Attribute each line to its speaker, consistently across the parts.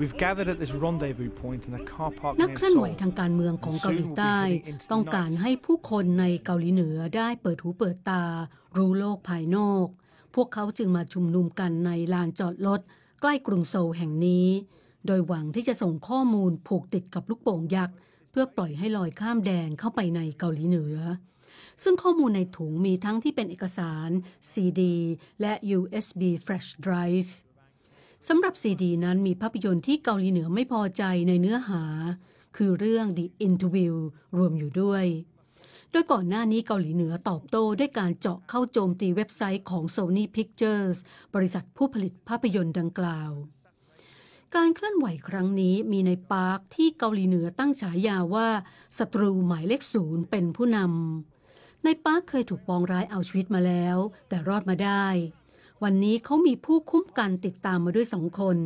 Speaker 1: We've gathered at this rendezvous point in a car park นักเคลื่อนไหวทางการเมืองของเกาหลีใต้ ต้องการให้ผู้คนในเกาหลีเหนือได้เปิดหูเปิดตา รู้โลกภายนอก พวกเขาจึงมาชุมนุมกันในลานจอดรถใกล้กรุงโซลแห่งนี้ โดยหวังที่จะส่งข้อมูลผูกติดกับลูกโป่งยักษ์เพื่อปล่อยให้ลอยข้ามแดนเข้าไปในเกาหลีเหนือ ซึ่งข้อมูลในถุงมีทั้งที่เป็นเอกสาร CD และ USB flash drive สำหรับซีดีนั้นมีภาพยนตร์ที่เกาหลีเหนือไม่พอใจในเนื้อหา คือเรื่อง The Interview รวมอยู่ด้วย โดยก่อนหน้านี้เกาหลีเหนือตอบโต้ด้วยการเจาะเข้าโจมตีเว็บไซต์ของ Sony Pictures บริษัทผู้ผลิตภาพยนตร์ดังกล่าว การเคลื่อนไหวครั้งนี้มีในปาร์คที่เกาหลีเหนือตั้งฉายาว่าศัตรูหมายเลขศูนย์เป็นผู้นำในปาร์คเคยถูกปองร้ายเอาชีวิตมาแล้ว แต่รอดมาได้วันนี้เขามีผู้คุ้มกันติดตามมาด้วยสองคน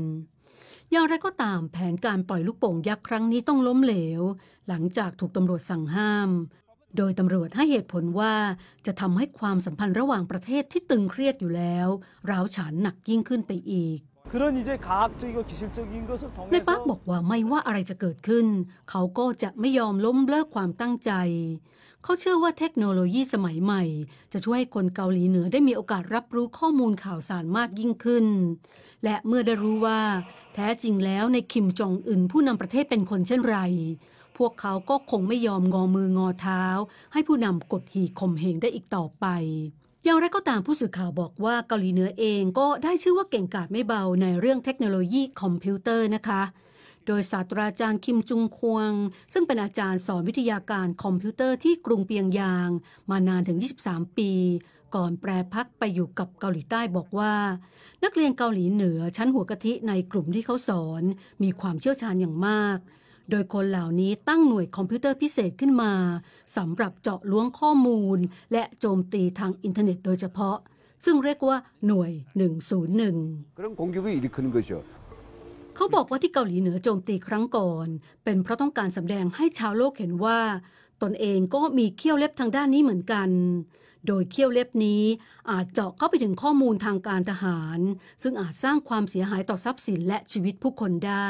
Speaker 1: อย่างไรก็ตามแผนการปล่อยลูกโป่งยักษ์ครั้งนี้ต้องล้มเหลว หลังจากถูกตำรวจสั่งห้าม โดยตำรวจให้เหตุผลว่าจะทำให้ความสัมพันธ์ระหว่างประเทศที่ตึงเครียดอยู่แล้วร้าวฉานหนักยิ่งขึ้นไปอีกในปักบอกว่าไม่ว่าอะไรจะเกิดขึ้น เขาก็จะไม่ยอมล้มเลิกความตั้งใจ เขาเชื่อว่าเทคโนโลยีสมัยใหม่จะช่วยให้คนเกาหลีเหนือได้มีโอกาสรับรู้ข้อมูลข่าวสารมากยิ่งขึ้น และเมื่อได้รู้ว่า แท้จริงแล้วในคิมจองอึนผู้นำประเทศเป็นคนเช่นไร พวกเขาก็คงไม่ยอมงอมืองอเท้า ให้ผู้นำกดหี่ข่มเหงได้อีกต่อไปอย่างไรก็ตามผู้สื่อข่าวบอกว่าเกาหลีเหนือเองก็ได้ชื่อว่าเก่งกาจไม่เบาในเรื่องเทคโนโลยีคอมพิวเตอร์นะคะ โดยศาสตราจารย์คิมจุงควง ซึ่งเป็นอาจารย์สอนวิทยาการคอมพิวเตอร์ที่กรุงเปียงยางมานานถึง 23 ปี ก่อนแปรพักไปอยู่กับเกาหลีใต้บอกว่า นักเรียนเกาหลีเหนือชั้นหัวกะทิในกลุ่มที่เขาสอน มีความเชี่ยวชาญอย่างมากโดยคนเหล่านี้ตั้งหน่วยคอมพิวเตอร์พิเศษขึ้นมาสำหรับเจาะล้วงข้อมูล และโจมตีทางอินเทอร์เน็ต โดยเฉพาะ ซึ่งเรียกว่าหน่วย 101 เขาบอกว่าที่เกาหลีเหนือโจมตีครั้งก่อน เป็นเพราะต้องการสำแดงให้ชาวโลกเห็นว่า ตนเองก็มีเขี้ยวเล็บทางด้านนี้เหมือนกัน โดยเขี้ยวเล็บนี้ อาจเจาะเข้าไปถึงข้อมูลทางการทหาร ซึ่งอาจสร้างความเสียหายต่อทรัพย์สินและชีวิตผู้คนได้